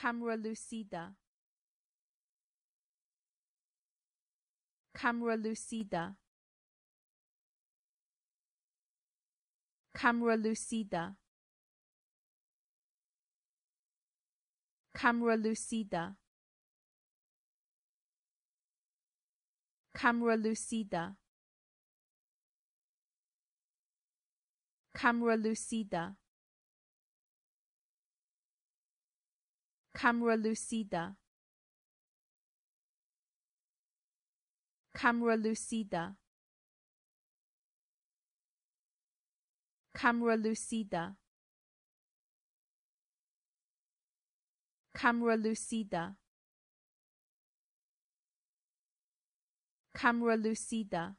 Camera lucida. Camera lucida. Camera lucida. Camera lucida. Camera lucida. Camera lucida. Camera lucida Camera lucida Camera lucida Camera lucida Camera lucida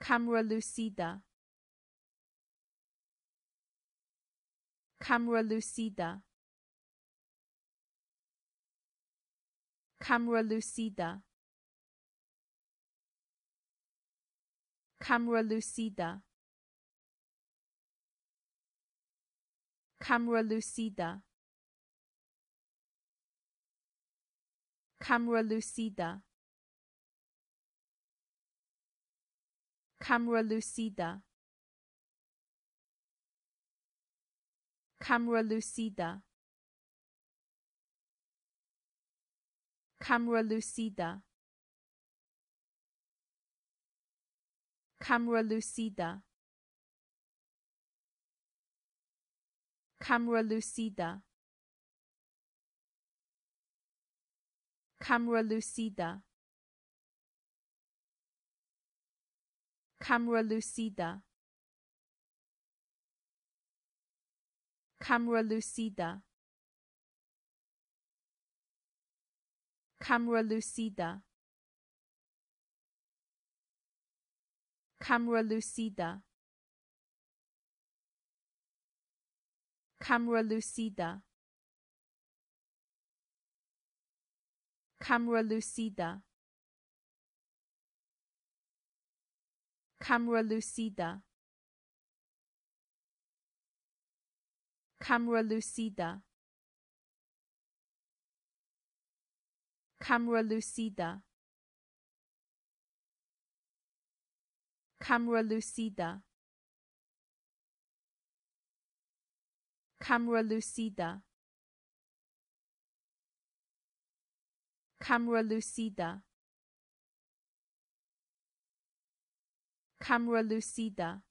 Camera lucida Camera lucida Camera lucida Camera lucida Camera lucida Camera lucida Camera lucida Camera lucida Camera lucida Camera lucida Camera lucida Camera lucida Camera lucida Camera lucida Camera lucida Camera lucida Camera lucida Camera lucida Camera lucida Camera lucida. Camera lucida. Camera lucida. Camera lucida. Camera lucida. Camera lucida.